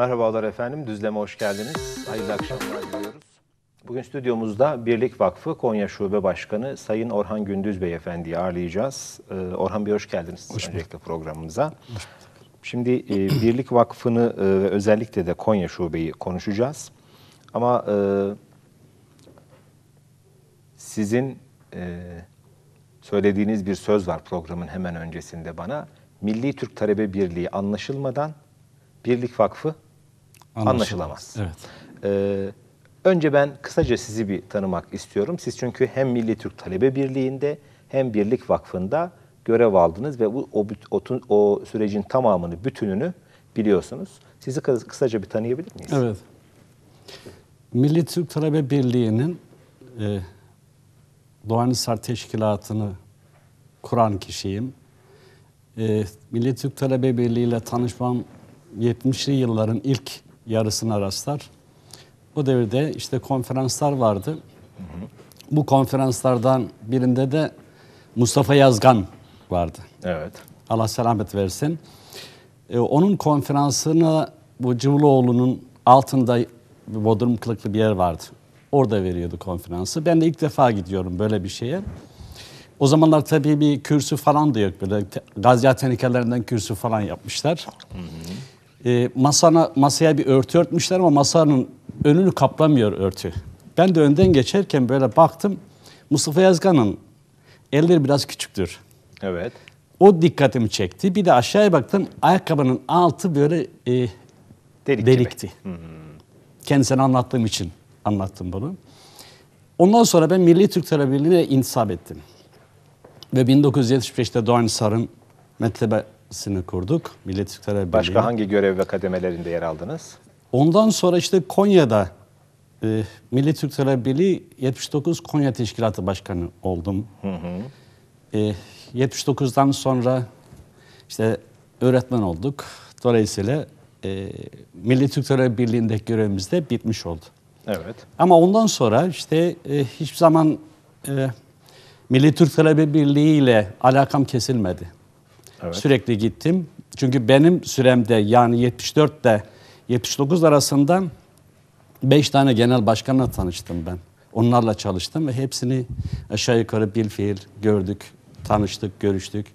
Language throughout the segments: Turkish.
Merhabalar efendim, Düzleme hoş geldiniz. Hayırlı akşamlar diliyoruz. Bugün stüdyomuzda Birlik Vakfı Konya Şube Başkanı Sayın Orhan Gündüz Bey Efendi'yi ağırlayacağız. Ee, Orhan Bey hoş geldiniz hoş öncelikle programımıza. Hoş bulduk. Şimdi e, Birlik Vakfı'nı e, ve özellikle de Konya Şube'yi konuşacağız. Ama e, sizin e, söylediğiniz bir söz var programın hemen öncesinde bana. Milli Türk Talebe Birliği anlaşılmadan Birlik Vakfı anlaşılamaz. Evet. Ee, önce ben kısaca sizi bir tanımak istiyorum. Siz çünkü hem Milli Türk Talebe Birliği'nde hem Birlik Vakfı'nda görev aldınız ve bu o, o, o sürecin tamamını, bütününü biliyorsunuz. Sizi kısaca bir tanıyabilir miyiz? Evet. Milli Türk Talebe Birliği'nin e, Doğanhisar Teşkilatı'nı kuran kişiyim. E, Milli Türk Talebe Birliği ile tanışmam 70'li yılların ilk yarısına rastlar. Bu devirde işte konferanslar vardı. Bu konferanslardan birinde de Mustafa Yazgan vardı. Evet. Allah selamet versin. Ee, onun konferansını bu Cıvıloğlu'nun altında Bodrum kılıklı bir yer vardı. Orada veriyordu konferansı. Ben de ilk defa gidiyorum böyle bir şeye. O zamanlar tabii bir kürsü falan da yok böyle. Gaziantep'in tenekelerinden kürsü falan yapmışlar. Hı hı e, masana masaya bir örtü örtmüşler ama masanın önünü kaplamıyor örtü. Ben de önden geçerken böyle baktım. Mustafa Yazgan'ın elleri biraz küçüktür. Evet. O dikkatimi çekti. Bir de aşağıya baktım ayakkabının altı böyle e, Delik delikti. Hmm. Kendisine anlattığım için anlattım bunu. Ondan sonra ben Milli Türk Talebeliğine intisap ettim. Ve 1975'te Doğan Sarın mektebe sını kurduk. Millet İstiklal Birliği. Başka hangi görev ve kademelerinde yer aldınız? Ondan sonra işte Konya'da e, Milli Türk Birliği 79 Konya Teşkilatı Başkanı oldum. Hı hı. E, 79'dan sonra işte öğretmen olduk. Dolayısıyla e, Milli Türk Talep Birliği'ndeki görevimiz de bitmiş oldu. Evet. Ama ondan sonra işte e, hiçbir zaman e, Milli Türk Talep Birliği ile alakam kesilmedi. Evet. Sürekli gittim. Çünkü benim süremde yani 74'te 79 arasında 5 tane genel başkanla tanıştım ben. Onlarla çalıştım ve hepsini aşağı yukarı bir fiil gördük, tanıştık, görüştük.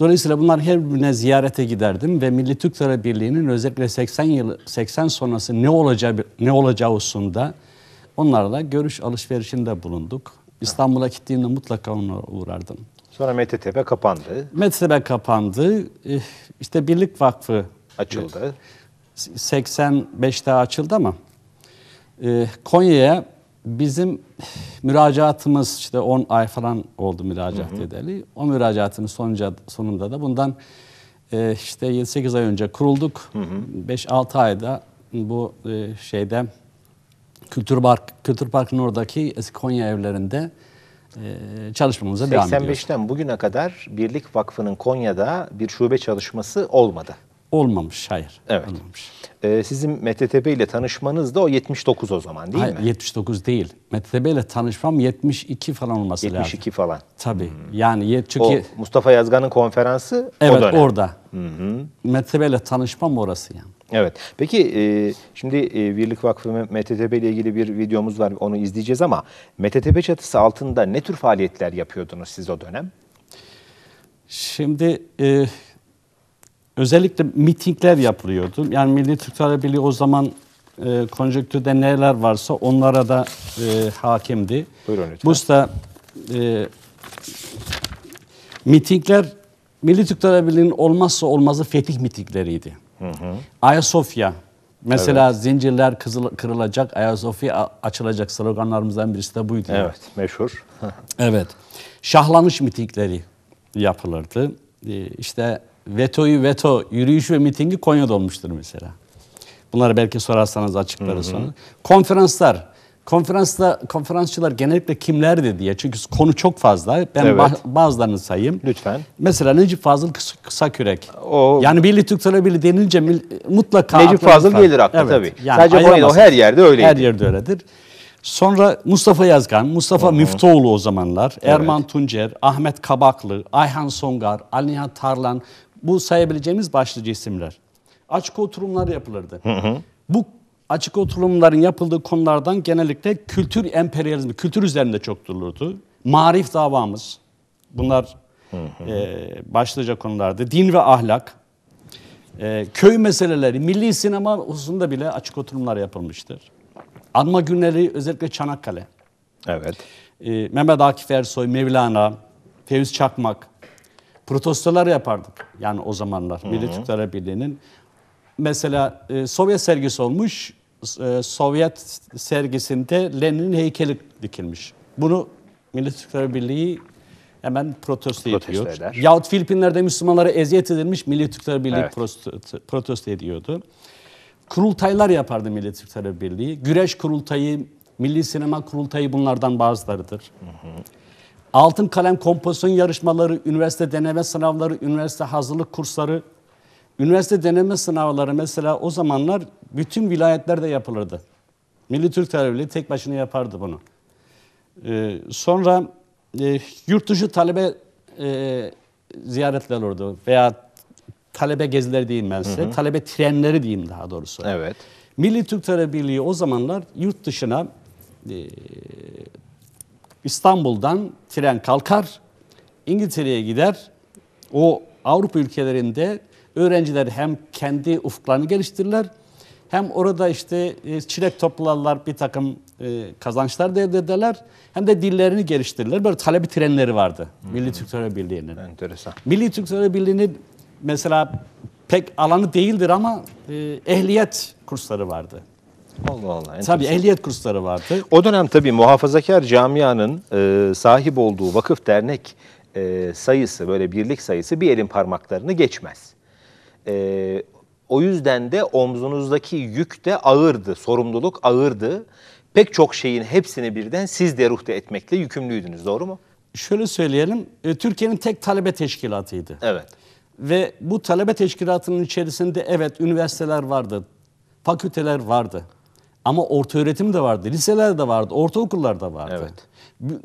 Dolayısıyla bunlar her birine ziyarete giderdim ve Milli Türk Tarih Birliği'nin özellikle 80 yıl 80 sonrası ne olacağı ne olacağı hususunda onlarla görüş alışverişinde bulunduk. İstanbul'a gittiğimde mutlaka ona uğrardım. Sonra MTTB kapandı. MTTB kapandı. Eh, işte Birlik Vakfı açıldı. 85'te açıldı ama eh, Konya'ya bizim müracaatımız işte 10 ay falan oldu müracaat hı edeli. O müracaatın sonuca, sonunda da bundan eh, işte 7-8 ay önce kurulduk. 5-6 ayda bu şeyde Kültür Park Kültür Park'ın oradaki eski Konya evlerinde ee, çalışmamıza devam ediyoruz. 85'ten bugüne kadar Birlik Vakfı'nın Konya'da bir şube çalışması olmadı. Olmamış, hayır. Evet. Olmamış. Ee, sizin MTTB ile tanışmanız da o 79 o zaman değil hayır, mi? 79 değil. MTTB ile tanışmam 72 falan olması 72 lazım. 72 falan. Tabii. Hmm. Yani çünkü... O Mustafa Yazgan'ın konferansı evet, o dönem. Evet orada. Hı hı. MTTB ile tanışmam orası yani. Evet. Peki e, şimdi e, Birlik Vakfı MTTP ile ilgili bir videomuz var. Onu izleyeceğiz ama MTTP çatısı altında ne tür faaliyetler yapıyordunuz siz o dönem? Şimdi e, özellikle mitingler yapılıyordu. Yani Milli Türk Birliği o zaman e, konjüktürde neler varsa onlara da e, hakimdi. Buyurun lütfen. Busta e, mitingler Milli Türk Birliği'nin olmazsa olmazı fetih mitingleriydi. Hı Ayasofya. Mesela evet. zincirler kızıl, kırılacak, Ayasofya açılacak sloganlarımızdan birisi de buydu. Evet, meşhur. evet. Şahlanış mitingleri yapılırdı. Ee, işte vetoyu veto, yürüyüş ve mitingi Konya'da olmuştur mesela. Bunları belki sorarsanız açıklarız sonra. Konferanslar, Konferansta konferansçılar genellikle kimlerdi diye çünkü konu çok fazla. Ben evet. ba- bazılarını sayayım. Lütfen. Mesela Necip Fazıl kısa Kısakürek. O... Yani Milli Türk Talebeli denilince mil- mutlaka Necip Fazıl gelir aklı. evet. tabii. Yani Sadece bu o her yerde öyleydi. Her yerde öyledir. Sonra Mustafa Yazgan, Mustafa hı Müftüoğlu o zamanlar, evet. Erman Tuncer, Ahmet Kabaklı, Ayhan Songar, Ali Tarlan bu sayabileceğimiz başlıca isimler. Açık oturumlar yapılırdı. Hı hı. Bu açık oturumların yapıldığı konulardan genellikle kültür emperyalizmi, kültür üzerinde çok durulurdu. Marif davamız, bunlar E, başlıca konulardı. Din ve ahlak, e, köy meseleleri, milli sinema hususunda bile açık oturumlar yapılmıştır. Anma günleri özellikle Çanakkale. Evet. E, Mehmet Akif Ersoy, Mevlana, Fevzi Çakmak, protestolar yapardık. Yani o zamanlar Milli Türkler Birliği'nin. Mesela e, Sovyet sergisi olmuş, e, Sovyet sergisinde Lenin heykeli dikilmiş. Bunu Milletler Birliği hemen protesto, protesto ediyor. Eder. Yahut Filipinler'de Müslümanlara eziyet edilmiş Milli Türkler Birliği evet. protesto, protesto ediyordu. Kurultaylar yapardı Milli Türkler Birliği. Güreş kurultayı, Milli Sinema kurultayı bunlardan bazılarıdır. Hı hı. Altın kalem kompozisyon yarışmaları, üniversite deneme sınavları, üniversite hazırlık kursları Üniversite deneme sınavları mesela o zamanlar bütün vilayetlerde yapılırdı. Milli Türk Talebeliği tek başına yapardı bunu. Ee, sonra e, yurt dışı talebe e, ziyaretler olurdu veya talebe gezileri diyeyim ben size. Hı hı. Talebe trenleri diyeyim daha doğrusu. Evet. Milli Türk Talebeliği o zamanlar yurt dışına e, İstanbul'dan tren kalkar, İngiltere'ye gider. O Avrupa ülkelerinde Öğrenciler hem kendi ufuklarını geliştirirler hem orada işte e, çilek toplarlar bir takım e, kazançlar da elde ederler hem de dillerini geliştirirler. Böyle talebe trenleri vardı hmm. Milli Türk Talebe Birliği'nin. Enteresan. Milli Türk Talebe Birliği'nin mesela pek alanı değildir ama e, ehliyet kursları vardı. Allah Allah. Enteresan. Tabii ehliyet kursları vardı. O dönem tabii muhafazakar camianın e, sahip olduğu vakıf dernek e, sayısı böyle birlik sayısı bir elin parmaklarını geçmez. E, o yüzden de omzunuzdaki yük de ağırdı, sorumluluk ağırdı. Pek çok şeyin hepsini birden siz de ruhte etmekle yükümlüydünüz, doğru mu? Şöyle söyleyelim, e, Türkiye'nin tek talebe teşkilatıydı. Evet. Ve bu talebe teşkilatının içerisinde evet üniversiteler vardı, fakülteler vardı. Ama orta öğretim de vardı, liseler de vardı, ortaokullar da vardı. Evet.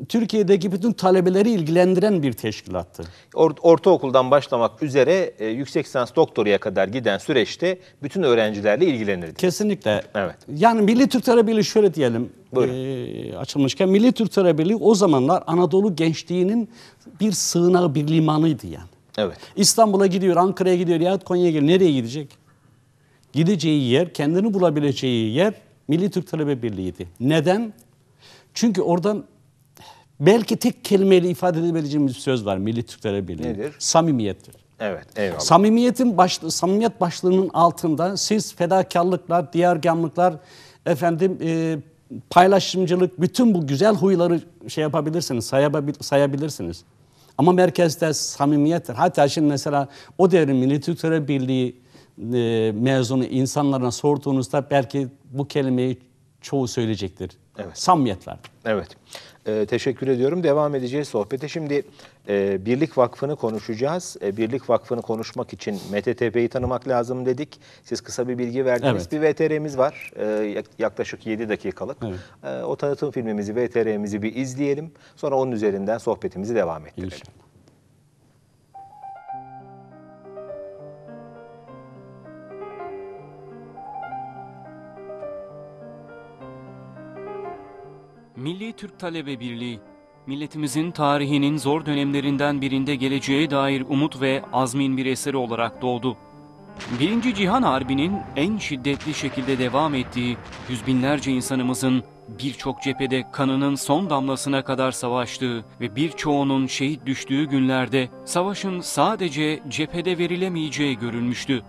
Türkiye'deki bütün talebeleri ilgilendiren bir teşkilattı. Or, ortaokuldan başlamak üzere e, yüksek lisans doktoraya kadar giden süreçte bütün öğrencilerle ilgilenirdi. Kesinlikle. Evet. Yani Milli Türk Talebeliği şöyle diyelim Buyurun. e, açılmışken Milli Türk Talebeliği o zamanlar Anadolu gençliğinin bir sığınağı, bir limanıydı yani. Evet. İstanbul'a gidiyor, Ankara'ya gidiyor ya Konya'ya gidiyor. Nereye gidecek? Gideceği yer, kendini bulabileceği yer Milli Türk Talebe Birliği'ydi. Neden? Çünkü oradan belki tek kelimeyle ifade edebileceğimiz bir söz var Milli Türklere Birliği. Nedir? Samimiyettir. Evet, eyvallah. Samimiyetin baş, samimiyet başlığının altında siz fedakarlıklar, diğergamlıklar, efendim e, paylaşımcılık, bütün bu güzel huyları şey yapabilirsiniz, sayabil, sayabilirsiniz. Ama merkezde samimiyettir. Hatta şimdi mesela o devrin Milli Türklere Birliği e, mezunu insanlarına sorduğunuzda belki bu kelimeyi çoğu söyleyecektir. Evet. samiyetler. Evet. Ee, teşekkür ediyorum. Devam edeceğiz sohbete. Şimdi e, Birlik Vakfı'nı konuşacağız. E, Birlik Vakfı'nı konuşmak için MTTP'yi tanımak lazım dedik. Siz kısa bir bilgi verdiniz. Evet. Bir VTR'miz var. E, yaklaşık 7 dakikalık. Evet. E, o tanıtım filmimizi, VTR'mizi bir izleyelim. Sonra onun üzerinden sohbetimizi devam ettirelim. İlişim. Milli Türk Talebe Birliği, milletimizin tarihinin zor dönemlerinden birinde geleceğe dair umut ve azmin bir eseri olarak doğdu. Birinci Cihan Harbi'nin en şiddetli şekilde devam ettiği yüz binlerce insanımızın birçok cephede kanının son damlasına kadar savaştığı ve birçoğunun şehit düştüğü günlerde savaşın sadece cephede verilemeyeceği görülmüştü.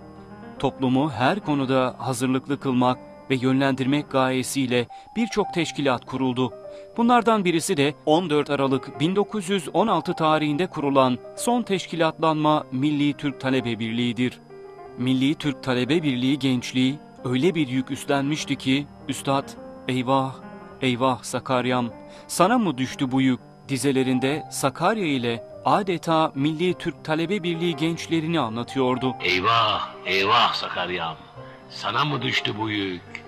Toplumu her konuda hazırlıklı kılmak ve yönlendirmek gayesiyle birçok teşkilat kuruldu. Bunlardan birisi de 14 Aralık 1916 tarihinde kurulan son teşkilatlanma Milli Türk Talebe Birliği'dir. Milli Türk Talebe Birliği gençliği öyle bir yük üstlenmişti ki, Üstad, eyvah, eyvah Sakaryam, sana mı düştü bu yük? Dizelerinde Sakarya ile adeta Milli Türk Talebe Birliği gençlerini anlatıyordu. Eyvah, eyvah Sakaryam, sana mı düştü bu yük?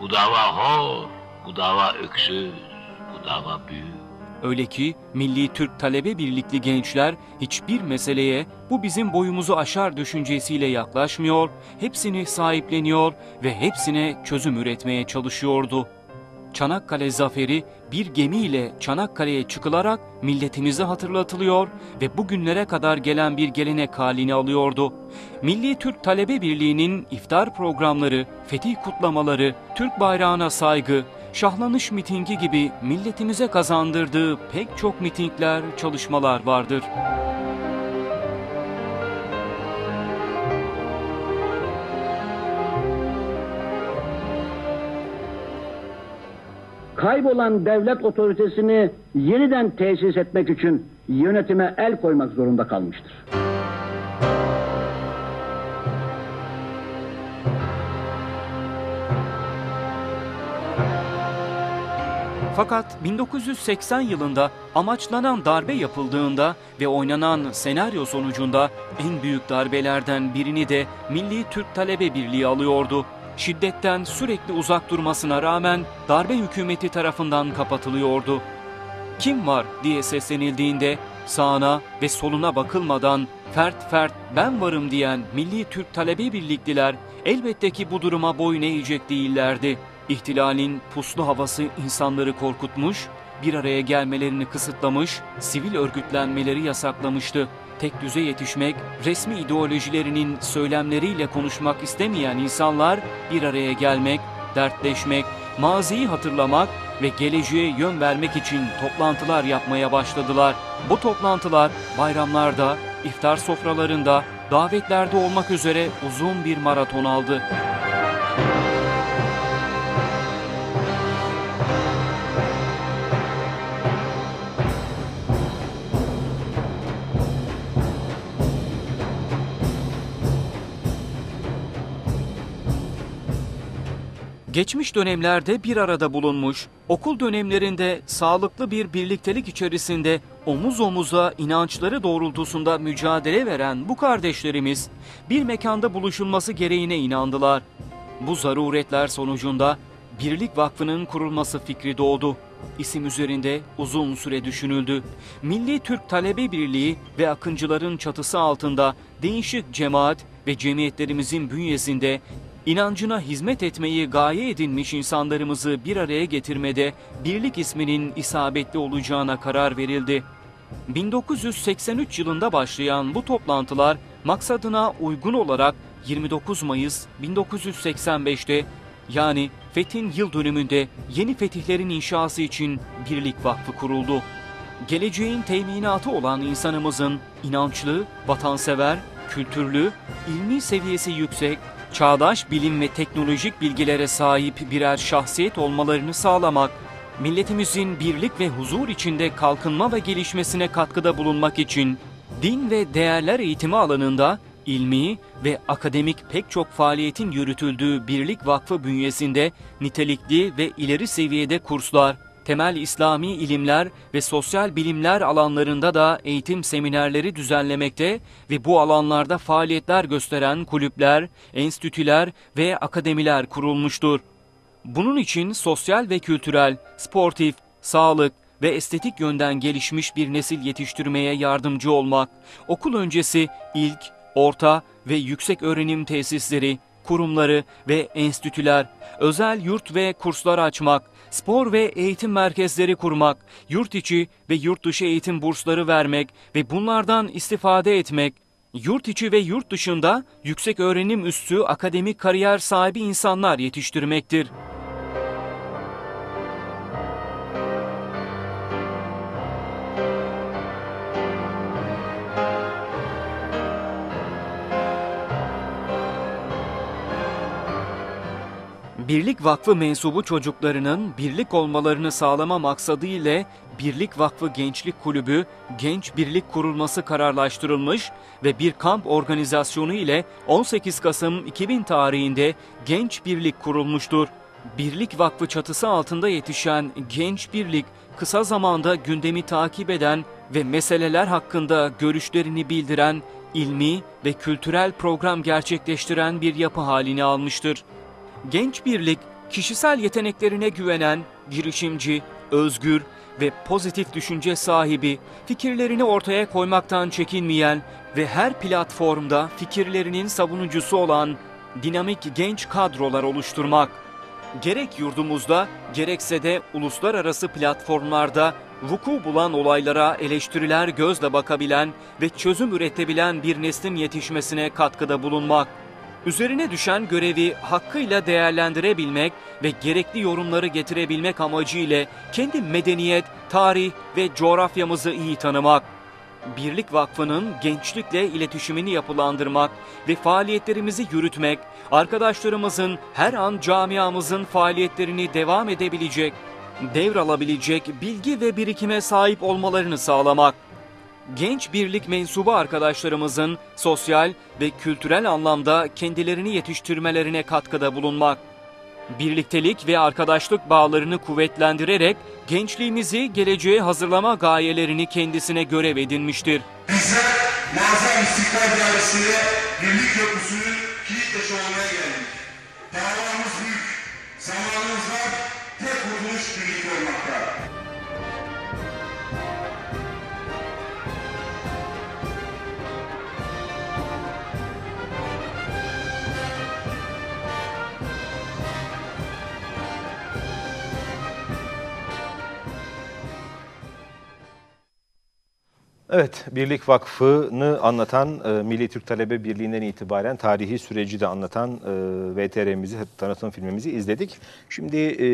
Bu dava hor, bu dava öksüz. Bu dava büyük. Öyle ki Milli Türk Talebe Birlikli gençler hiçbir meseleye bu bizim boyumuzu aşar düşüncesiyle yaklaşmıyor, hepsini sahipleniyor ve hepsine çözüm üretmeye çalışıyordu. Çanakkale zaferi bir gemiyle Çanakkale'ye çıkılarak milletimize hatırlatılıyor ve bugünlere kadar gelen bir gelenek halini alıyordu. Milli Türk Talebe Birliği'nin iftar programları, fetih kutlamaları, Türk bayrağına saygı, şahlanış mitingi gibi milletimize kazandırdığı pek çok mitingler, çalışmalar vardır. Kaybolan devlet otoritesini yeniden tesis etmek için yönetime el koymak zorunda kalmıştır. Fakat 1980 yılında amaçlanan darbe yapıldığında ve oynanan senaryo sonucunda en büyük darbelerden birini de Milli Türk Talebe Birliği alıyordu. Şiddetten sürekli uzak durmasına rağmen darbe hükümeti tarafından kapatılıyordu. Kim var diye seslenildiğinde sağına ve soluna bakılmadan fert fert ben varım diyen Milli Türk Talebe Birlikliler elbette ki bu duruma boyun eğecek değillerdi. İhtilalin puslu havası insanları korkutmuş, bir araya gelmelerini kısıtlamış, sivil örgütlenmeleri yasaklamıştı. Tek düze yetişmek, resmi ideolojilerinin söylemleriyle konuşmak istemeyen insanlar bir araya gelmek, dertleşmek, maziyi hatırlamak ve geleceğe yön vermek için toplantılar yapmaya başladılar. Bu toplantılar bayramlarda, iftar sofralarında, davetlerde olmak üzere uzun bir maraton aldı. geçmiş dönemlerde bir arada bulunmuş, okul dönemlerinde sağlıklı bir birliktelik içerisinde omuz omuza inançları doğrultusunda mücadele veren bu kardeşlerimiz bir mekanda buluşulması gereğine inandılar. Bu zaruretler sonucunda Birlik Vakfı'nın kurulması fikri doğdu. İsim üzerinde uzun süre düşünüldü. Milli Türk Talebe Birliği ve Akıncıların çatısı altında değişik cemaat ve cemiyetlerimizin bünyesinde İnancına hizmet etmeyi gaye edinmiş insanlarımızı bir araya getirmede birlik isminin isabetli olacağına karar verildi. 1983 yılında başlayan bu toplantılar maksadına uygun olarak 29 Mayıs 1985'te yani Fethin yıl dönümünde yeni fetihlerin inşası için Birlik Vakfı kuruldu. Geleceğin teminatı olan insanımızın inançlı, vatansever, kültürlü, ilmi seviyesi yüksek, çağdaş bilim ve teknolojik bilgilere sahip birer şahsiyet olmalarını sağlamak, milletimizin birlik ve huzur içinde kalkınma ve gelişmesine katkıda bulunmak için din ve değerler eğitimi alanında ilmi ve akademik pek çok faaliyetin yürütüldüğü Birlik Vakfı bünyesinde nitelikli ve ileri seviyede kurslar, temel İslami ilimler ve sosyal bilimler alanlarında da eğitim seminerleri düzenlemekte ve bu alanlarda faaliyetler gösteren kulüpler, enstitüler ve akademiler kurulmuştur. Bunun için sosyal ve kültürel, sportif, sağlık, ve estetik yönden gelişmiş bir nesil yetiştirmeye yardımcı olmak, okul öncesi ilk, orta ve yüksek öğrenim tesisleri, kurumları ve enstitüler, özel yurt ve kurslar açmak, spor ve eğitim merkezleri kurmak, yurt içi ve yurt dışı eğitim bursları vermek ve bunlardan istifade etmek, yurt içi ve yurt dışında yüksek öğrenim üstü akademik kariyer sahibi insanlar yetiştirmektir. Birlik Vakfı mensubu çocuklarının birlik olmalarını sağlama maksadı ile Birlik Vakfı Gençlik Kulübü Genç Birlik Kurulması kararlaştırılmış ve bir kamp organizasyonu ile 18 Kasım 2000 tarihinde Genç Birlik kurulmuştur. Birlik Vakfı çatısı altında yetişen Genç Birlik kısa zamanda gündemi takip eden ve meseleler hakkında görüşlerini bildiren ilmi ve kültürel program gerçekleştiren bir yapı halini almıştır. Genç Birlik, kişisel yeteneklerine güvenen, girişimci, özgür ve pozitif düşünce sahibi, fikirlerini ortaya koymaktan çekinmeyen ve her platformda fikirlerinin savunucusu olan dinamik genç kadrolar oluşturmak. Gerek yurdumuzda gerekse de uluslararası platformlarda vuku bulan olaylara eleştiriler gözle bakabilen ve çözüm üretebilen bir neslin yetişmesine katkıda bulunmak. Üzerine düşen görevi hakkıyla değerlendirebilmek ve gerekli yorumları getirebilmek amacıyla kendi medeniyet, tarih ve coğrafyamızı iyi tanımak. Birlik Vakfı'nın gençlikle iletişimini yapılandırmak ve faaliyetlerimizi yürütmek, arkadaşlarımızın her an camiamızın faaliyetlerini devam edebilecek, devralabilecek bilgi ve birikime sahip olmalarını sağlamak genç birlik mensubu arkadaşlarımızın sosyal ve kültürel anlamda kendilerini yetiştirmelerine katkıda bulunmak. Birliktelik ve arkadaşlık bağlarını kuvvetlendirerek gençliğimizi geleceğe hazırlama gayelerini kendisine görev edinmiştir. Bizler muazzam istiklal dairesinde birlik köprüsünün kilit taşı olmaya geldik. Davamız büyük, zamanımız Evet, Birlik Vakfı'nı anlatan e, Milli Türk Talebe Birliği'nden itibaren tarihi süreci de anlatan e, VTR'mizi, tanıtım filmimizi izledik. Şimdi e,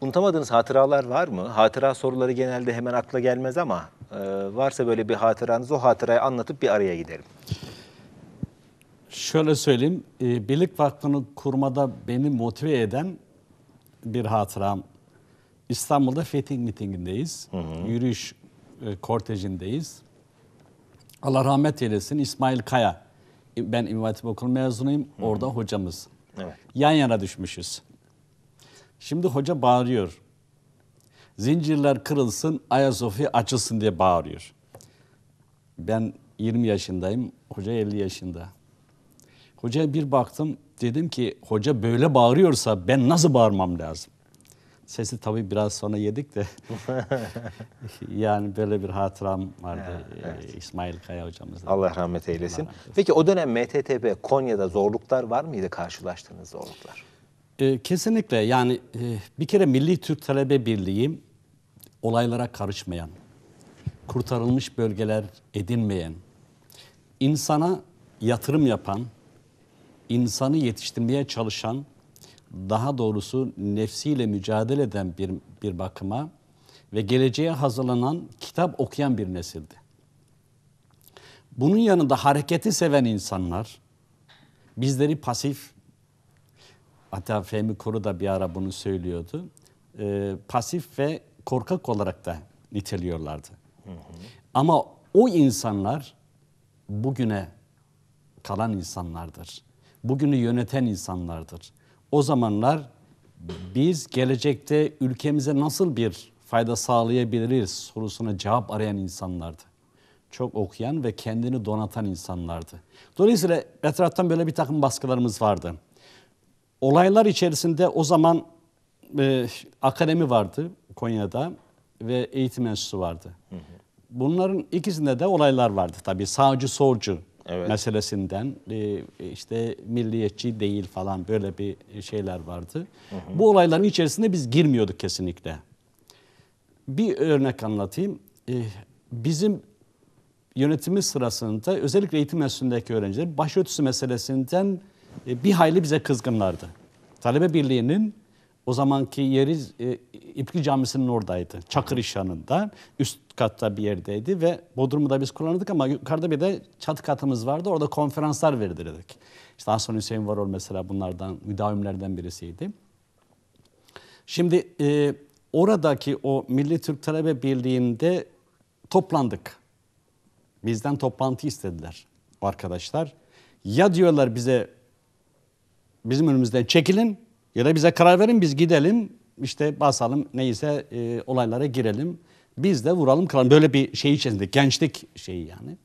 unutamadığınız hatıralar var mı? Hatıra soruları genelde hemen akla gelmez ama e, varsa böyle bir hatıranız o hatırayı anlatıp bir araya gidelim. Şöyle söyleyeyim, Birlik Vakfı'nı kurmada beni motive eden bir hatıram. İstanbul'da Fetih mitingindeyiz. Hı hı. Yürüyüş e, kortejindeyiz. Allah rahmet eylesin İsmail Kaya. Ben İmam Hatip Okulu mezunuyum. hı Orada hocamız. Evet. Yan yana düşmüşüz. Şimdi hoca bağırıyor. Zincirler kırılsın, Ayasofya açılsın diye bağırıyor. Ben 20 yaşındayım, hoca 50 yaşında. Hocaya bir baktım, dedim ki hoca böyle bağırıyorsa ben nasıl bağırmam lazım? Sesi tabii biraz sonra yedik de. yani böyle bir hatıram vardı ha, e, evet. İsmail Kaya hocamızla. Allah rahmet eylesin. Peki o dönem MTTP Konya'da zorluklar var mıydı karşılaştığınız zorluklar? E, kesinlikle yani e, bir kere Milli Türk Talebe Birliği olaylara karışmayan, kurtarılmış bölgeler edinmeyen, insana yatırım yapan, insanı yetiştirmeye çalışan daha doğrusu nefsiyle mücadele eden bir, bir bakıma ve geleceğe hazırlanan kitap okuyan bir nesildi. Bunun yanında hareketi seven insanlar, bizleri pasif, hatta Fehmi Kuru da bir ara bunu söylüyordu, e, pasif ve korkak olarak da niteliyorlardı. Hı hı. Ama o insanlar bugüne kalan insanlardır. Bugünü yöneten insanlardır. O zamanlar biz gelecekte ülkemize nasıl bir fayda sağlayabiliriz sorusuna cevap arayan insanlardı. Çok okuyan ve kendini donatan insanlardı. Dolayısıyla etraftan böyle bir takım baskılarımız vardı. Olaylar içerisinde o zaman e, akademi vardı Konya'da ve eğitim enstitüsü vardı. Hı hı. Bunların ikisinde de olaylar vardı tabii sağcı solcu evet. meselesinden e, e, işte milliyetçi değil falan böyle bir şeyler vardı. Hı hı. Bu olayların içerisinde biz girmiyorduk kesinlikle. Bir örnek anlatayım. E, bizim yönetimi sırasında özellikle eğitim enstitüsündeki öğrenciler başörtüsü meselesinden bir hayli bize kızgınlardı. Talebe Birliği'nin o zamanki yeri e, İpli Camisi'nin oradaydı. Çakır iş Üst katta bir yerdeydi ve Bodrum'u da biz kullanırdık ama yukarıda bir de çatı katımız vardı. Orada konferanslar verdirdik. İşte Hasan Hüseyin Varol mesela bunlardan, müdavimlerden birisiydi. Şimdi e, oradaki o Milli Türk Talebe Birliği'nde toplandık. Bizden toplantı istediler arkadaşlar. Ya diyorlar bize bizim önümüzden çekilin ya da bize karar verin biz gidelim işte basalım neyse e, olaylara girelim. Biz de vuralım kıralım. Böyle bir şey içerisinde gençlik şeyi yani.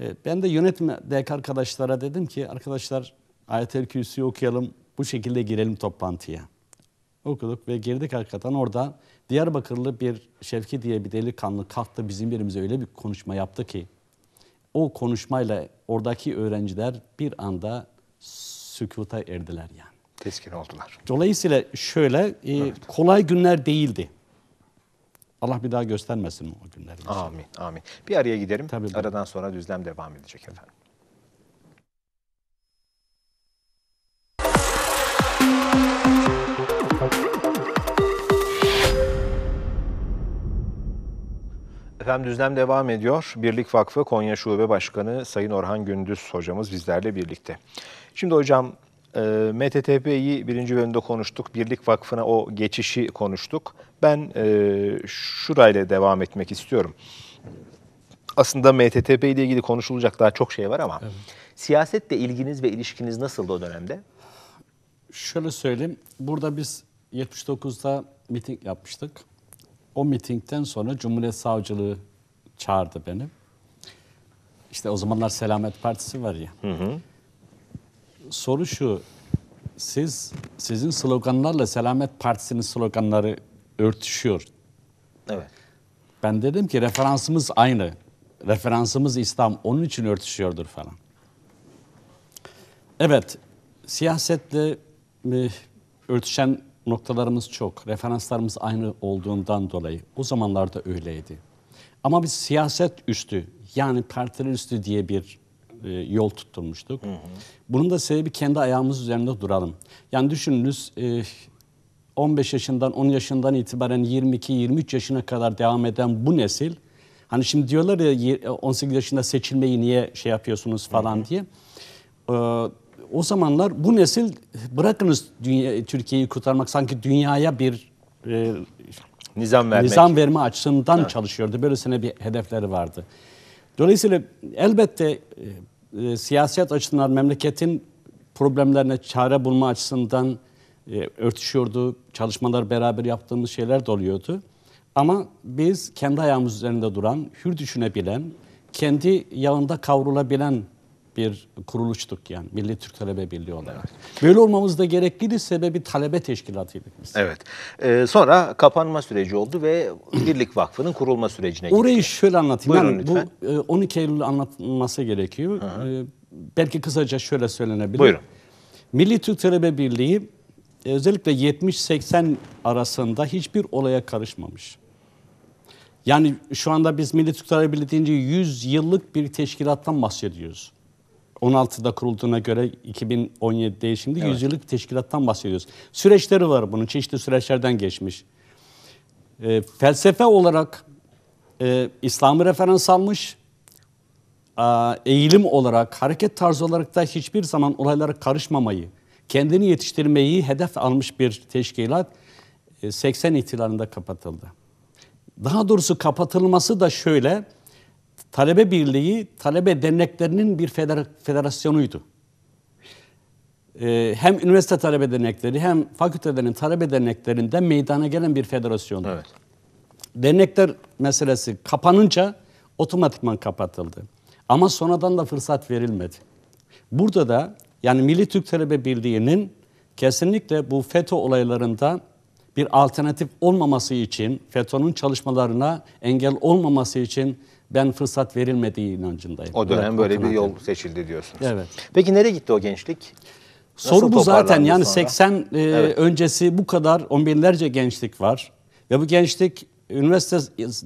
E, ben de yönetmedeki arkadaşlara dedim ki arkadaşlar ayetel kürsüyü okuyalım bu şekilde girelim toplantıya. Okuduk ve girdik hakikaten orada Diyarbakırlı bir Şevki diye bir delikanlı kalktı bizim birimize öyle bir konuşma yaptı ki o konuşmayla oradaki öğrenciler bir anda sükuta erdiler yani. Teskin oldular. Dolayısıyla şöyle e, evet. kolay günler değildi. Allah bir daha göstermesin o günleri. Amin, amin. Bir araya giderim. Tabii Aradan sonra düzlem devam edecek efendim. Efendim düzlem devam ediyor. Birlik Vakfı Konya Şube Başkanı Sayın Orhan Gündüz hocamız bizlerle birlikte. Şimdi hocam e, ee, MTTP'yi birinci bölümde konuştuk. Birlik Vakfı'na o geçişi konuştuk. Ben e, şurayla devam etmek istiyorum. Aslında MTTP ile ilgili konuşulacak daha çok şey var ama evet. siyasetle ilginiz ve ilişkiniz nasıldı o dönemde? Şöyle söyleyeyim. Burada biz 79'da miting yapmıştık. O mitingden sonra Cumhuriyet Savcılığı çağırdı beni. İşte o zamanlar Selamet Partisi var ya. Hı hı soru şu. Siz sizin sloganlarla Selamet Partisi'nin sloganları örtüşüyor. Evet. Ben dedim ki referansımız aynı. Referansımız İslam. Onun için örtüşüyordur falan. Evet. Siyasetle e, örtüşen noktalarımız çok. Referanslarımız aynı olduğundan dolayı. O zamanlarda öyleydi. Ama biz siyaset üstü yani partiler üstü diye bir e, yol tutturmuştuk. Hı hı. Bunun da sebebi kendi ayağımız üzerinde duralım. Yani düşününüz 15 e, yaşından 10 yaşından itibaren 22-23 yaşına kadar devam eden bu nesil hani şimdi diyorlar ya 18 e, yaşında seçilmeyi niye şey yapıyorsunuz falan hı hı. diye. o zamanlar bu nesil bırakınız Türkiye'yi kurtarmak sanki dünyaya bir nizam vermek. Nizam verme açısından evet. çalışıyordu. Böylesine bir hedefleri vardı. Dolayısıyla elbette e, siyaset açısından memleketin problemlerine çare bulma açısından e, örtüşüyordu. Çalışmalar beraber yaptığımız şeyler de oluyordu. Ama biz kendi ayağımız üzerinde duran, hür düşünebilen, kendi yağında kavrulabilen bir kuruluştuk yani Milli Türk Talebe Birliği olarak. Evet. Böyle olmamız da gerekliydi sebebi talebe teşkilatıydık biz. Evet. Ee, sonra kapanma süreci oldu ve Birlik Vakfı'nın kurulma sürecine girdi. Orayı şöyle anlatayım. Buyurun yani lütfen. Bu e, 12 Eylül anlatması gerekiyor. Hı hı. E, belki kısaca şöyle söylenebilir. Buyurun. Milli Türk Talebe Birliği özellikle 70-80 arasında hiçbir olaya karışmamış. Yani şu anda biz Milli Türk Talebe Birliği deyince 100 yıllık bir teşkilattan bahsediyoruz. 16'da kurulduğuna göre 2017'de şimdi evet. yüzyıllık teşkilattan bahsediyoruz. Süreçleri var bunun çeşitli süreçlerden geçmiş. E, felsefe olarak e, İslam'ı referans almış. E, eğilim olarak, hareket tarzı olarak da hiçbir zaman olaylara karışmamayı, kendini yetiştirmeyi hedef almış bir teşkilat 80 e, ihtilalinde kapatıldı. Daha doğrusu kapatılması da şöyle, Talebe Birliği, talebe derneklerinin bir feder federasyonuydu. Ee, hem üniversite talebe dernekleri hem fakültelerin talebe derneklerinden meydana gelen bir federasyondu. Evet. Dernekler meselesi kapanınca otomatikman kapatıldı. Ama sonradan da fırsat verilmedi. Burada da yani Milli Türk Talebe Birliği'nin kesinlikle bu FETÖ olaylarında bir alternatif olmaması için, FETÖ'nün çalışmalarına engel olmaması için ben fırsat verilmediği inancındayım. O dönem evet, böyle bir yol seçildi diyorsunuz. Evet. Peki nereye gitti o gençlik? Nasıl Soru bu zaten yani sonra? 80 e, evet. öncesi bu kadar on binlerce gençlik var ve bu gençlik üniversite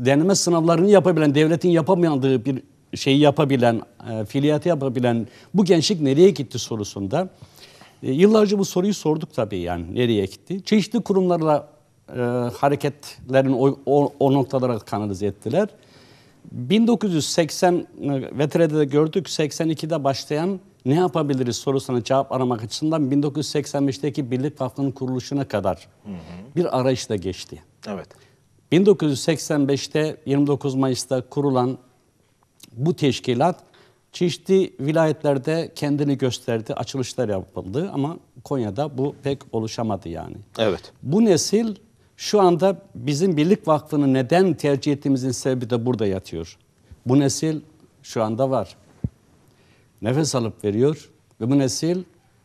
deneme sınavlarını yapabilen, devletin yapamadığı bir şeyi yapabilen, e, filiyatı yapabilen bu gençlik nereye gitti sorusunda. E, yıllarca bu soruyu sorduk tabii yani nereye gitti. Çeşitli kurumlarla e, hareketlerin o, o, o noktalara kanalize ettiler. 1980 VTR'de de gördük 82'de başlayan ne yapabiliriz sorusuna cevap aramak açısından 1985'teki Birlik Vakfı'nın kuruluşuna kadar hı hı. bir arayışla geçti. Evet. 1985'te 29 Mayıs'ta kurulan bu teşkilat çeşitli vilayetlerde kendini gösterdi, açılışlar yapıldı ama Konya'da bu pek oluşamadı yani. Evet. Bu nesil şu anda bizim Birlik Vakfı'nı neden tercih ettiğimizin sebebi de burada yatıyor. Bu nesil şu anda var. Nefes alıp veriyor ve bu nesil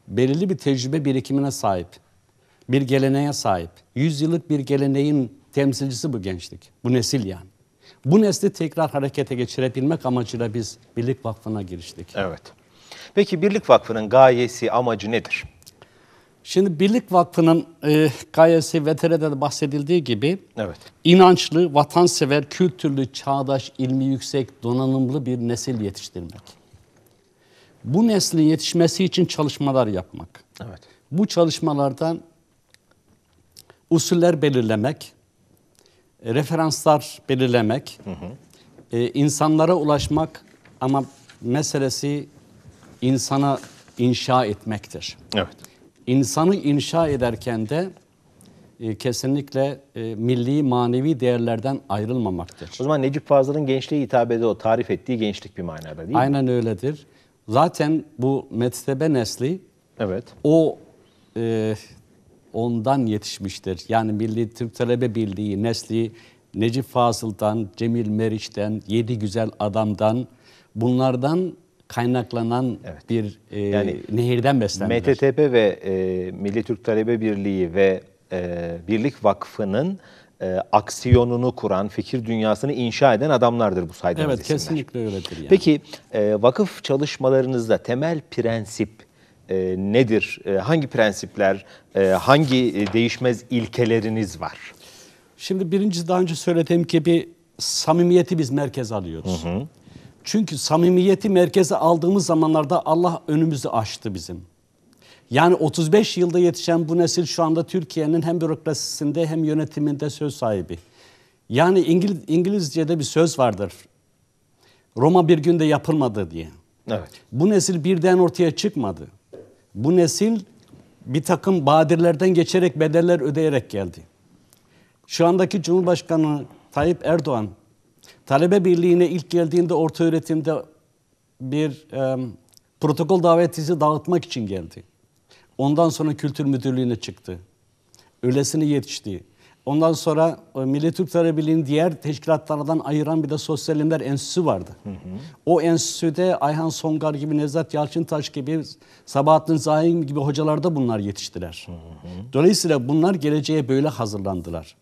belirli bir tecrübe birikimine sahip. Bir geleneğe sahip. Yüzyıllık bir geleneğin temsilcisi bu gençlik. Bu nesil yani. Bu nesli tekrar harekete geçirebilmek amacıyla biz Birlik Vakfı'na giriştik. Evet. Peki Birlik Vakfı'nın gayesi, amacı nedir? Şimdi Birlik Vakfı'nın e, gayesi VTR'de de bahsedildiği gibi evet. inançlı, vatansever, kültürlü, çağdaş, ilmi yüksek, donanımlı bir nesil yetiştirmek. Bu neslin yetişmesi için çalışmalar yapmak. Evet. Bu çalışmalardan usuller belirlemek, referanslar belirlemek, hı hı. E, insanlara ulaşmak ama meselesi insana inşa etmektir. Evet insanı inşa ederken de e, kesinlikle e, milli manevi değerlerden ayrılmamaktır. O zaman Necip Fazıl'ın gençliğe hitabede o tarif ettiği gençlik bir manada değil mi? Aynen öyledir. Zaten bu metrebe nesli evet. o e, ondan yetişmiştir. Yani Milli Türk Talebe Birliği nesli Necip Fazıl'dan, Cemil Meriç'ten, Yedi Güzel Adam'dan bunlardan kaynaklanan evet. bir e, yani, nehirden beslenir. MTTP ve e, Milli Türk Talebe Birliği ve e, Birlik Vakfı'nın e, aksiyonunu kuran, fikir dünyasını inşa eden adamlardır bu saydığınız evet, isimler. Evet kesinlikle öyledir. Yani. Peki e, vakıf çalışmalarınızda temel prensip e, nedir? E, hangi prensipler, e, hangi e, değişmez ilkeleriniz var? Şimdi birinci daha önce söylediğim gibi samimiyeti biz merkez alıyoruz. Hı hı. Çünkü samimiyeti merkeze aldığımız zamanlarda Allah önümüzü açtı bizim. Yani 35 yılda yetişen bu nesil şu anda Türkiye'nin hem bürokrasisinde hem yönetiminde söz sahibi. Yani İngiliz, İngilizce'de bir söz vardır. Roma bir günde yapılmadı diye. Evet. Bu nesil birden ortaya çıkmadı. Bu nesil bir takım badirlerden geçerek bedeller ödeyerek geldi. Şu andaki Cumhurbaşkanı Tayyip Erdoğan Talebe birliğine ilk geldiğinde orta öğretimde bir e, protokol davetisi dağıtmak için geldi. Ondan sonra kültür müdürlüğüne çıktı. Öylesine yetişti. Ondan sonra e, Milli Türk Talebeliği'nin diğer teşkilatlardan ayıran bir de sosyalimler Enstitüsü vardı. Hı hı. O enstitüde Ayhan Songar gibi, Nevzat Yalçıntaş gibi, Sabahattin Zahim gibi hocalarda bunlar yetiştiler. Hı hı. Dolayısıyla bunlar geleceğe böyle hazırlandılar.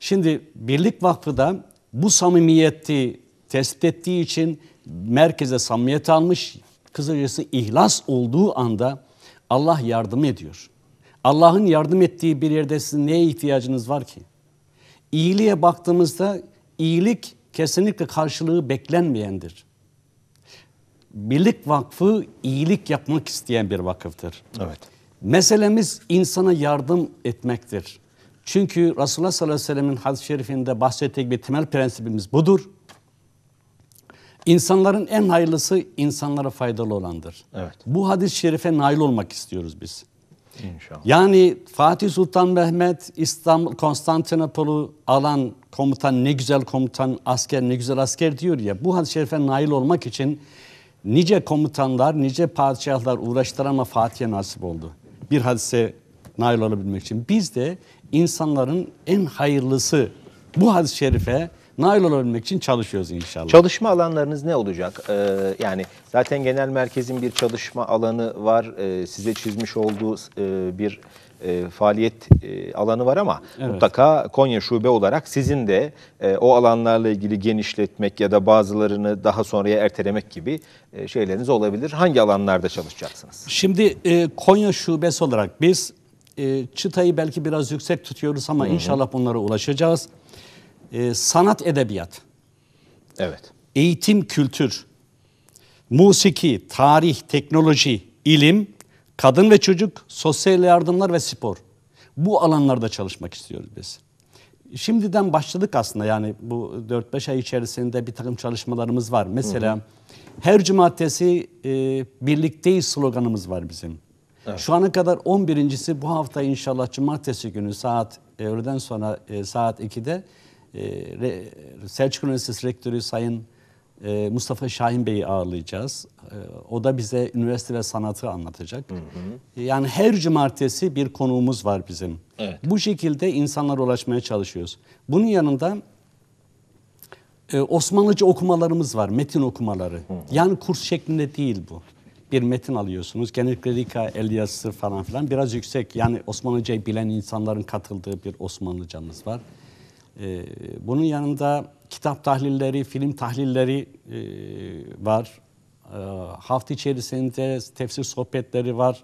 Şimdi Birlik Vakfı'da bu samimiyeti tespit ettiği için merkeze samimiyet almış. Kısacası ihlas olduğu anda Allah yardım ediyor. Allah'ın yardım ettiği bir yerde sizin neye ihtiyacınız var ki? İyiliğe baktığımızda iyilik kesinlikle karşılığı beklenmeyendir. Birlik Vakfı iyilik yapmak isteyen bir vakıftır. Evet. Meselemiz insana yardım etmektir. Çünkü Resulullah sallallahu aleyhi ve sellemin hadis-i şerifinde bahsettiği gibi temel prensibimiz budur. İnsanların en hayırlısı insanlara faydalı olandır. Evet. Bu hadis-i şerife nail olmak istiyoruz biz. İnşallah. Yani Fatih Sultan Mehmet İstanbul Konstantinopol'u alan komutan ne güzel komutan, asker ne güzel asker diyor ya. Bu hadis-i şerife nail olmak için nice komutanlar, nice padişahlar uğraştıran ama Fatih'e nasip oldu. Bir hadise nail olabilmek için. Biz de insanların en hayırlısı bu hadis-i şerife nail olabilmek için çalışıyoruz inşallah. Çalışma alanlarınız ne olacak? Ee, yani zaten genel merkezin bir çalışma alanı var. Ee, size çizmiş olduğu e, bir e, faaliyet e, alanı var ama evet. mutlaka Konya Şube olarak sizin de e, o alanlarla ilgili genişletmek ya da bazılarını daha sonraya ertelemek gibi e, şeyleriniz olabilir. Hangi alanlarda çalışacaksınız? Şimdi e, Konya Şubesi olarak biz e, çıtayı belki biraz yüksek tutuyoruz ama Hı -hı. inşallah bunlara ulaşacağız. E, sanat edebiyat. Evet. Eğitim kültür. Musiki, tarih, teknoloji, ilim, kadın ve çocuk, sosyal yardımlar ve spor. Bu alanlarda çalışmak istiyoruz biz. Şimdiden başladık aslında yani bu 4-5 ay içerisinde bir takım çalışmalarımız var. Mesela hı hı. her cumartesi e, birlikteyiz sloganımız var bizim. Evet. Şu ana kadar 11.si bu hafta inşallah cumartesi günü saat e, öğleden sonra e, saat 2'de e, Selçuk Üniversitesi Rektörü Sayın e, Mustafa Şahin Bey'i ağırlayacağız. E, o da bize üniversite ve sanatı anlatacak. Hı hı. E, yani her cumartesi bir konuğumuz var bizim. Evet. Bu şekilde insanlara ulaşmaya çalışıyoruz. Bunun yanında e, Osmanlıca okumalarımız var, metin okumaları. Hı hı. Yani kurs şeklinde değil bu bir metin alıyorsunuz. Genellikle Rika el yazısı falan filan biraz yüksek. Yani Osmanlıcayı bilen insanların katıldığı bir Osmanlıcanız var. E, bunun yanında kitap tahlilleri, film tahlilleri e, var. E, hafta içerisinde tefsir sohbetleri var.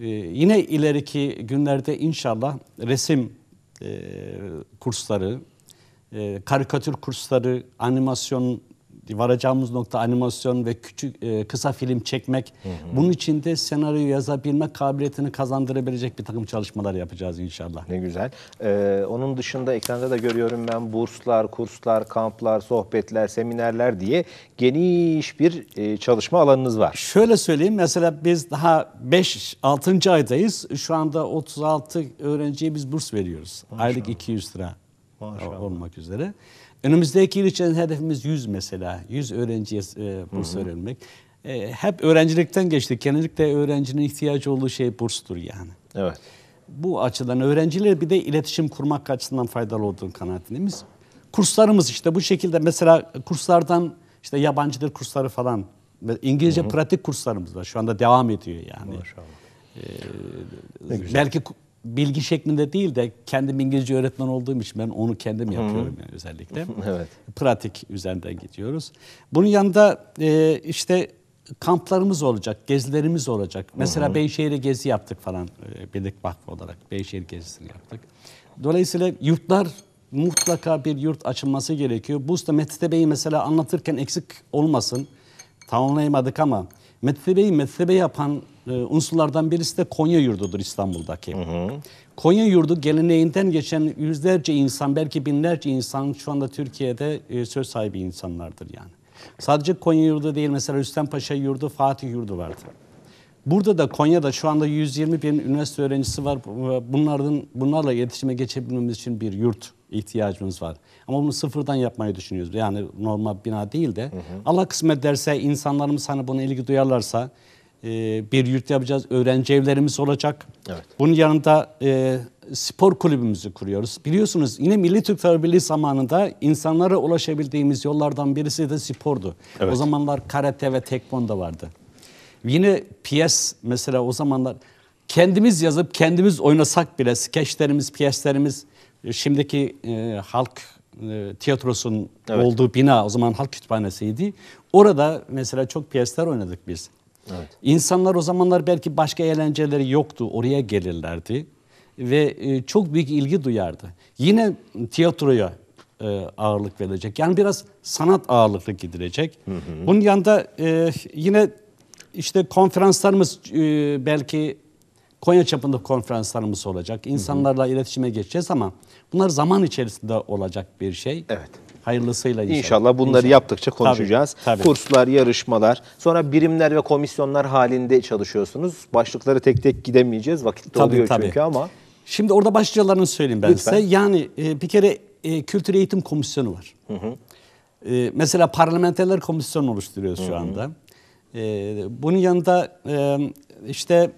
E, yine ileriki günlerde inşallah resim e, kursları, e, karikatür kursları, animasyon varacağımız nokta animasyon ve küçük e, kısa film çekmek. Hı hı. Bunun için de senaryo yazabilmek kabiliyetini kazandırabilecek bir takım çalışmalar yapacağız inşallah. Ne güzel. Ee, onun dışında ekranda da görüyorum ben burslar, kurslar, kamplar, sohbetler, seminerler diye geniş bir e, çalışma alanınız var. Şöyle söyleyeyim mesela biz daha 5 6. aydayız. Şu anda 36 öğrenciye biz burs veriyoruz. Maşallah. Aylık 200 lira Maşallah. olmak üzere. Önümüzdeki yıl için hedefimiz 100 mesela. 100 öğrenciye e, burs verilmek. E, hep öğrencilikten geçtik. Genellikle öğrencinin ihtiyacı olduğu şey burstur yani. Evet. Bu açıdan öğrenciler bir de iletişim kurmak açısından faydalı olduğunu kanaatimiz. Kurslarımız işte bu şekilde mesela kurslardan işte yabancı dil kursları falan İngilizce hı hı. pratik kurslarımız var. Şu anda devam ediyor yani. Maşallah. Ee, belki bilgi şeklinde değil de kendim İngilizce öğretmen olduğum için ben onu kendim yapıyorum yani özellikle. evet. Pratik üzerinden gidiyoruz. Bunun yanında e, işte kamplarımız olacak, gezilerimiz olacak. Mesela Beyşehir'e gezi yaptık falan e, Birlik Vakfı olarak. Beyşehir gezisini yaptık. Dolayısıyla yurtlar mutlaka bir yurt açılması gerekiyor. Bu da Mete Bey'i mesela anlatırken eksik olmasın. Tamamlayamadık ama Mete Bey'i Mete Bey yapan e, unsurlardan birisi de Konya yurdudur İstanbul'daki. Hı hı. Konya yurdu geleneğinden geçen yüzlerce insan, belki binlerce insan şu anda Türkiye'de e, söz sahibi insanlardır yani. Sadece Konya yurdu değil mesela Rüstempaşa yurdu, Fatih yurdu vardı. Burada da Konya'da şu anda 120 bin üniversite öğrencisi var. E, Bunların bunlarla iletişime geçebilmemiz için bir yurt ihtiyacımız var. Ama bunu sıfırdan yapmayı düşünüyoruz. Yani normal bina değil de hı hı. Allah kısmet derse insanlarımız hani buna ilgi duyarlarsa e, bir yurt yapacağız. Öğrenci evlerimiz olacak. Evet. Bunun yanında e, spor kulübümüzü kuruyoruz. Biliyorsunuz yine Milli Türk Tarbiyeli zamanında insanlara ulaşabildiğimiz yollardan birisi de spordu. Evet. O zamanlar karate ve tekvondo vardı. Yine piyes mesela o zamanlar kendimiz yazıp kendimiz oynasak bile skeçlerimiz, piyeslerimiz e, şimdiki e, halk e, tiyatrosunun evet. olduğu bina o zaman halk kütüphanesiydi. Orada mesela çok piyesler oynadık biz. Evet. İnsanlar o zamanlar belki başka eğlenceleri yoktu. Oraya gelirlerdi ve e, çok büyük ilgi duyardı. Yine tiyatroya e, ağırlık verilecek. Yani biraz sanat ağırlıklı gidilecek. Hı hı. Bunun yanında e, yine işte konferanslarımız belki Konya çapında konferanslarımız olacak. İnsanlarla hı hı. iletişime geçeceğiz ama bunlar zaman içerisinde olacak bir şey. Evet. Hayırlısıyla inşallah. İnşallah bunları inşallah. yaptıkça konuşacağız. Tabii, tabii. Kurslar, yarışmalar, sonra birimler ve komisyonlar halinde çalışıyorsunuz. Başlıkları tek tek gidemeyeceğiz. Vakit oluyor tabii. çünkü ama. Şimdi orada başlıcalarını söyleyeyim ben Lütfen. size. Yani e, bir kere e, Kültür Eğitim Komisyonu var. Hı hı. E, mesela parlamenterler komisyonu oluşturuyoruz hı hı. şu anda. E, bunun yanında e, işte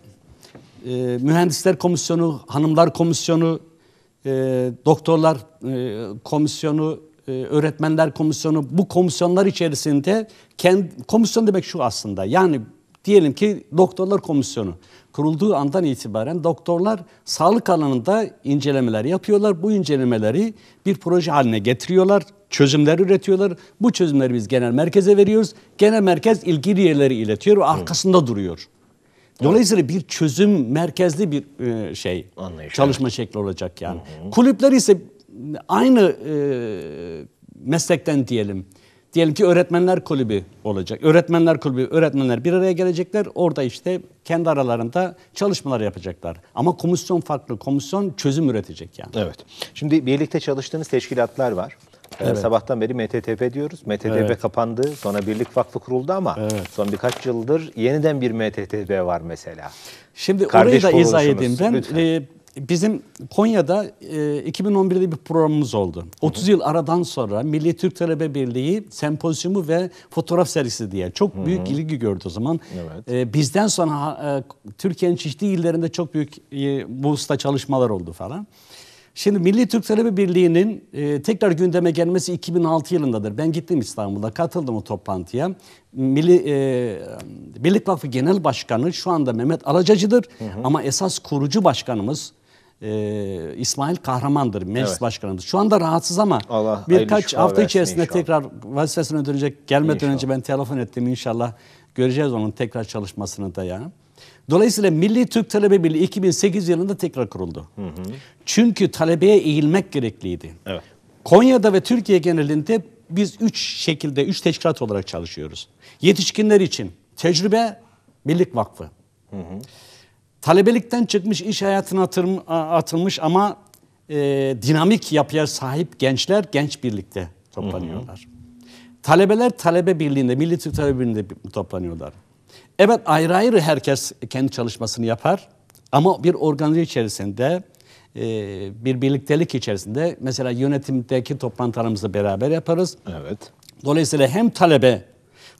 e, mühendisler komisyonu, hanımlar komisyonu, e, doktorlar e, komisyonu, e, öğretmenler komisyonu bu komisyonlar içerisinde kendi, komisyon demek şu aslında yani diyelim ki doktorlar komisyonu kurulduğu andan itibaren doktorlar sağlık alanında incelemeler yapıyorlar. Bu incelemeleri bir proje haline getiriyorlar, çözümler üretiyorlar. Bu çözümleri biz genel merkeze veriyoruz. Genel merkez ilgili yerleri iletiyor ve arkasında evet. duruyor. Dolayısıyla bir çözüm merkezli bir e, şey Anlayış, çalışma şekli olacak yani. Hı hı. Kulüpler ise aynı e, meslekten diyelim. Diyelim ki öğretmenler kulübü olacak. Öğretmenler kulübü, öğretmenler bir araya gelecekler. Orada işte kendi aralarında çalışmalar yapacaklar. Ama komisyon farklı. Komisyon çözüm üretecek yani. Evet. Şimdi birlikte çalıştığınız teşkilatlar var. Ee, evet. Sabahtan beri MTTP diyoruz. MTTP evet. kapandı. Sonra Birlik Vakfı kuruldu ama evet. son birkaç yıldır yeniden bir MTTP var mesela. Şimdi Kardeş orayı da izah edeyim ben. Lütfen. Ee, Bizim Konya'da e, 2011'de bir programımız oldu. 30 yıl aradan sonra Milli Türk Talebe Birliği sempozyumu ve fotoğraf serisi diye çok Hı-hı. büyük ilgi gördü o zaman. Evet. E, bizden sonra e, Türkiye'nin çeşitli illerinde çok büyük e, bu usta çalışmalar oldu falan. Şimdi Milli Türk Talebe Birliği'nin e, tekrar gündeme gelmesi 2006 yılındadır. Ben gittim İstanbul'da, katıldım o toplantıya. Milli e, Birlik Vakfı Genel Başkanı şu anda Mehmet Alacacı'dır. Hı hı. Ama esas kurucu başkanımız e, İsmail Kahraman'dır, meclis evet. başkanıdır. Şu anda rahatsız ama Allah birkaç hafta içerisinde inşallah. tekrar vazifesine dönecek. Gelmeden inşallah. önce ben telefon ettim inşallah. Göreceğiz onun tekrar çalışmasını da yani. Dolayısıyla Milli Türk Talebe Birliği 2008 yılında tekrar kuruldu. Hı hı. Çünkü talebeye eğilmek gerekliydi. Evet. Konya'da ve Türkiye genelinde biz üç şekilde, üç teşkilat olarak çalışıyoruz. Yetişkinler için tecrübe, Birlik Vakfı. Hı hı. Talebelikten çıkmış iş hayatına atılmış ama e, dinamik yapıya sahip gençler genç birlikte toplanıyorlar. Hı hı. Talebeler talebe birliğinde, Milli Türk Talebe Birliği'nde toplanıyorlar. Evet ayrı ayrı herkes kendi çalışmasını yapar ama bir organize içerisinde e, bir birliktelik içerisinde mesela yönetimdeki toplantılarımızı beraber yaparız. Evet. Dolayısıyla hem talebe,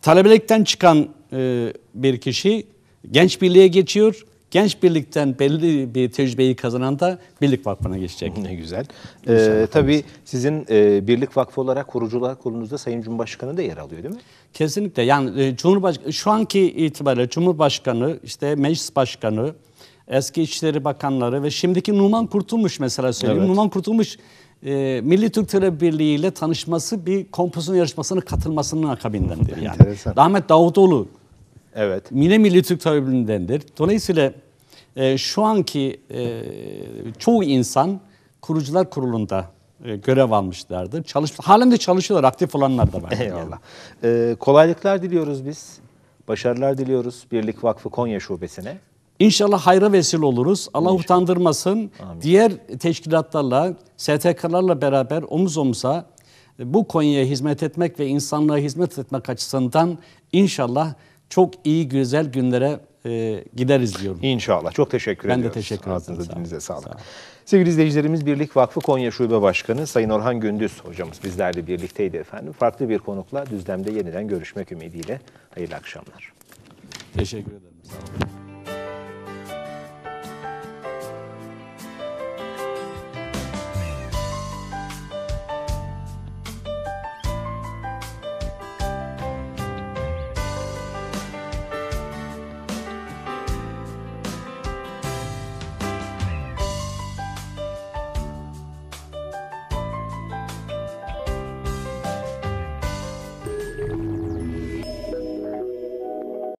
talebelikten çıkan e, bir kişi genç birliğe geçiyor. Genç birlikten belli bir tecrübeyi kazanan da Birlik Vakfı'na geçecek. Ne güzel. Ee, tabii sizin e, Birlik Vakfı olarak kurucular kurulunuzda Sayın Cumhurbaşkanı da yer alıyor değil mi? Kesinlikle. Yani e, Cumhurbaş şu anki itibariyle Cumhurbaşkanı, işte Meclis Başkanı, eski İçişleri Bakanları ve şimdiki Numan Kurtulmuş mesela söyleyeyim. Evet. Numan Kurtulmuş e, Milli Türk Tele Birliği ile tanışması bir kompozisyon yarışmasına katılmasının akabinden yani. Enteresan. Ahmet Davutoğlu Evet. Mine Milli Türk Talebi'ndendir. Dolayısıyla e, şu anki e, çoğu insan kurucular kurulunda e, görev almışlardır. Çalış, halen de çalışıyorlar, aktif olanlar da var. Eyvallah. Yani. Ee, kolaylıklar diliyoruz biz. Başarılar diliyoruz Birlik Vakfı Konya Şubesi'ne. İnşallah hayra vesile oluruz. Allah İnşallah. utandırmasın. Amin. Diğer teşkilatlarla, STK'larla beraber omuz omuza e, bu Konya'ya hizmet etmek ve insanlığa hizmet etmek açısından inşallah çok iyi güzel günlere e, gideriz diyorum. İnşallah. Çok teşekkür ben ediyoruz. Ben de teşekkür ederim. Ağzınıza dilinize sağlık. Sağ Sevgili izleyicilerimiz Birlik Vakfı Konya Şube Başkanı Sayın Orhan Gündüz hocamız bizlerle birlikteydi efendim. Farklı bir konukla düzlemde yeniden görüşmek ümidiyle. Hayırlı akşamlar. Teşekkür ederim. Sağ olun.